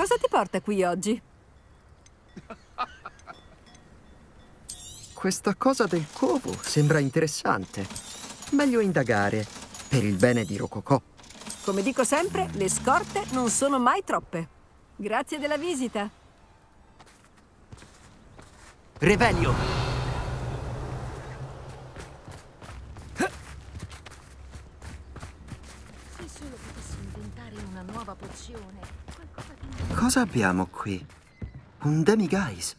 Cosa ti porta qui oggi? Questa cosa del covo sembra interessante. Meglio indagare, per il bene di Rococò. Come dico sempre, le scorte non sono mai troppe. Grazie della visita. Revelio! pozione. Cosa abbiamo qui? Un demiguise.